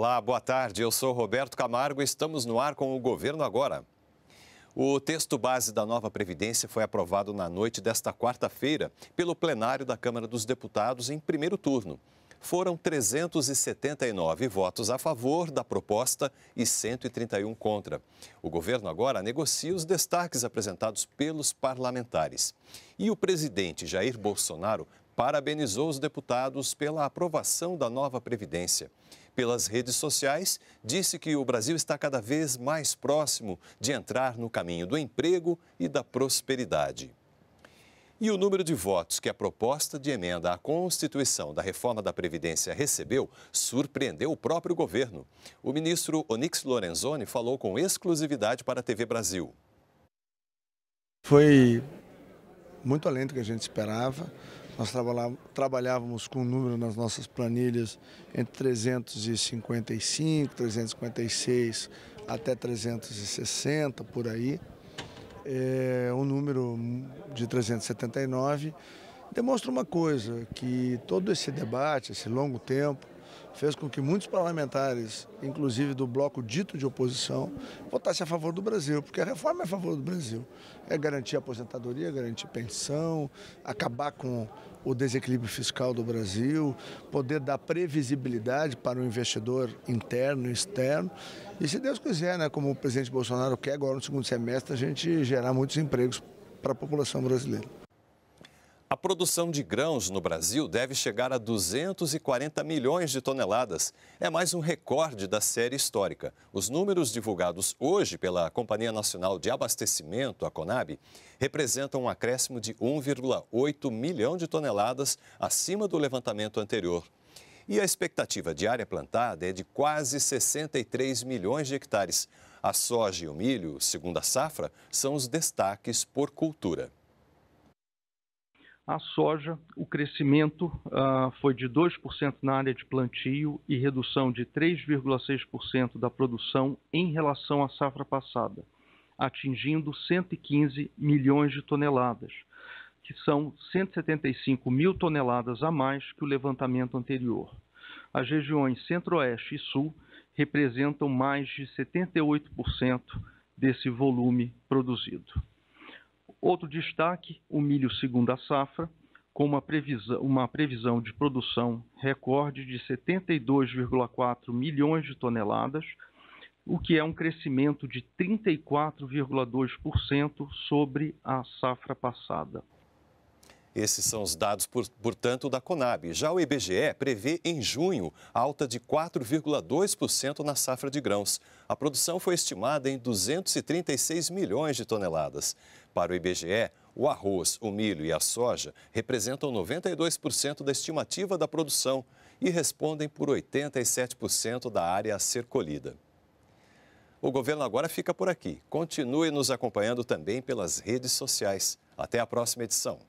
Olá, boa tarde. Eu sou Roberto Camargo e estamos no ar com o Governo Agora. O texto base da nova Previdência foi aprovado na noite desta quarta-feira pelo plenário da Câmara dos Deputados em primeiro turno foram 379 votos a favor da proposta e 131 contra. O governo agora negocia os destaques apresentados pelos parlamentares. E o presidente Jair Bolsonaro parabenizou os deputados pela aprovação da nova Previdência. Pelas redes sociais, disse que o Brasil está cada vez mais próximo de entrar no caminho do emprego e da prosperidade. E o número de votos que a proposta de emenda à Constituição da reforma da Previdência recebeu surpreendeu o próprio governo. O ministro Onix Lorenzoni falou com exclusividade para a TV Brasil. Foi muito além do que a gente esperava. Nós trabalhávamos com um número nas nossas planilhas entre 355, 356 até 360 por aí. É um número de 379, demonstra uma coisa, que todo esse debate, esse longo tempo, fez com que muitos parlamentares, inclusive do bloco dito de oposição, votassem a favor do Brasil, porque a reforma é a favor do Brasil. É garantir aposentadoria, garantir pensão, acabar com o desequilíbrio fiscal do Brasil, poder dar previsibilidade para o investidor interno e externo. E se Deus quiser, né, como o presidente Bolsonaro quer, agora no segundo semestre a gente gerar muitos empregos para a população brasileira. A produção de grãos no Brasil deve chegar a 240 milhões de toneladas. É mais um recorde da série histórica. Os números divulgados hoje pela Companhia Nacional de Abastecimento, a Conab, representam um acréscimo de 1,8 milhão de toneladas acima do levantamento anterior. E a expectativa de área plantada é de quase 63 milhões de hectares, a soja e o milho, segundo a safra, são os destaques por cultura. A soja, o crescimento uh, foi de 2% na área de plantio e redução de 3,6% da produção em relação à safra passada, atingindo 115 milhões de toneladas, que são 175 mil toneladas a mais que o levantamento anterior. As regiões Centro-Oeste e Sul representam mais de 78% desse volume produzido. Outro destaque, o milho segunda safra, com uma previsão, uma previsão de produção recorde de 72,4 milhões de toneladas, o que é um crescimento de 34,2% sobre a safra passada. Esses são os dados, portanto, da Conab. Já o IBGE prevê em junho alta de 4,2% na safra de grãos. A produção foi estimada em 236 milhões de toneladas. Para o IBGE, o arroz, o milho e a soja representam 92% da estimativa da produção e respondem por 87% da área a ser colhida. O governo agora fica por aqui. Continue nos acompanhando também pelas redes sociais. Até a próxima edição.